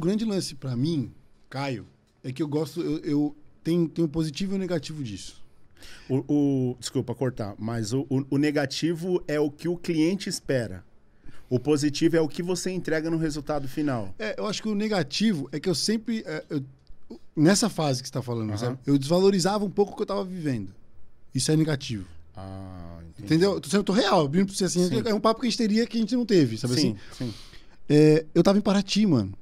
O grande lance para mim, Caio, é que eu gosto, eu, eu tenho, tenho positivo e negativo disso. O, o, desculpa cortar, mas o, o, o, negativo é o que o cliente espera. O positivo é o que você entrega no resultado final. É, eu acho que o negativo é que eu sempre. É, eu, nessa fase que você está falando, uhum. eu desvalorizava um pouco o que eu estava vivendo. Isso é negativo. Ah, Entendeu? Eu tô, tô real, abrindo pra você assim. Sim. É um papo que a gente teria que a gente não teve, sabe sim, assim? Sim. É, eu tava em Paraty, mano.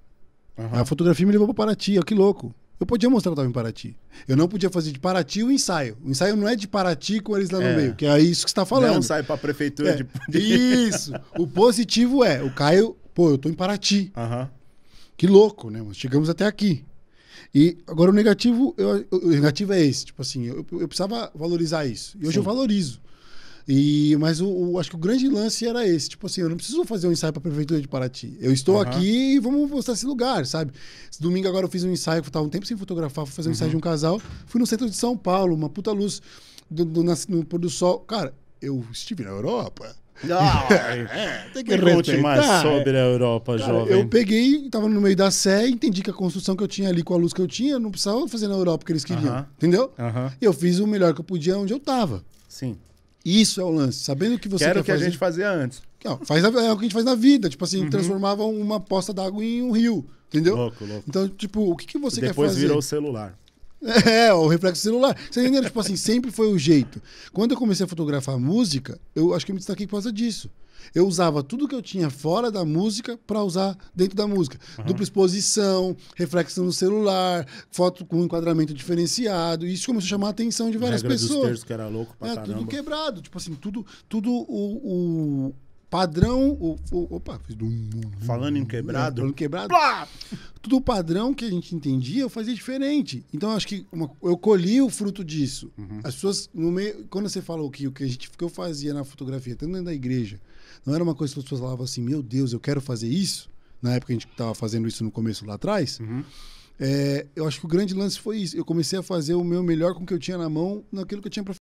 Uhum. A fotografia me levou para Paraty, Olha que louco. Eu podia mostrar que eu estava em Paraty. Eu não podia fazer de Paraty o ensaio. O ensaio não é de Paraty com eles lá é. no meio, que é isso que você está é falando. Não sai para a prefeitura é. de... Isso. O positivo é, o Caio, pô, eu estou em Paraty. Uhum. Que louco, né? Mas chegamos até aqui. E agora o negativo, eu, o negativo é esse, tipo assim, eu, eu precisava valorizar isso. E hoje Sim. eu valorizo. E, mas o, o, acho que o grande lance era esse. Tipo assim, eu não preciso fazer um ensaio para a prefeitura de Paraty. Eu estou uhum. aqui e vamos mostrar esse lugar, sabe? Esse domingo agora eu fiz um ensaio, estava um tempo sem fotografar, fui fazer um uhum. ensaio de um casal. Fui no centro de São Paulo, uma puta luz do, do, no, no pôr do sol. Cara, eu estive na Europa. Ah, é, tem que Pergunte mais sobre a Europa, Cara, jovem. Eu peguei, estava no meio da Sé, entendi que a construção que eu tinha ali com a luz que eu tinha, não precisava fazer na Europa que eles queriam. Entendeu? Uhum. Eu fiz o melhor que eu podia onde eu estava. Sim. Isso é o lance. Sabendo o que você Quero quer que fazer. que a gente fazia antes. Não, faz, é o que a gente faz na vida. Tipo assim, uhum. transformava uma poça d'água em um rio. Entendeu? Louco, louco. Então, tipo, o que, que você Depois quer fazer? Depois virou o celular. É, o reflexo celular. Você entendeu? tipo assim, sempre foi o jeito. Quando eu comecei a fotografar música, eu acho que eu me destaquei por causa disso. Eu usava tudo que eu tinha fora da música para usar dentro da música. Uhum. Dupla exposição, reflexão no celular, foto com enquadramento diferenciado. Isso começou a chamar a atenção de várias Regra pessoas. Dos terços, que era louco pra é, caramba. tudo quebrado. Tipo assim, tudo, tudo o, o padrão. O, o, opa, fiz mundo Falando em quebrado. É, falando quebrado. Plá! dentro do padrão que a gente entendia, eu fazia diferente. Então, acho que uma, eu colhi o fruto disso. Uhum. As pessoas, no meio, quando você falou que o que, a gente, que eu fazia na fotografia, tanto dentro da igreja, não era uma coisa que as pessoas falavam assim, meu Deus, eu quero fazer isso. Na época a gente estava fazendo isso no começo lá atrás. Uhum. É, eu acho que o grande lance foi isso. Eu comecei a fazer o meu melhor com o que eu tinha na mão, naquilo que eu tinha para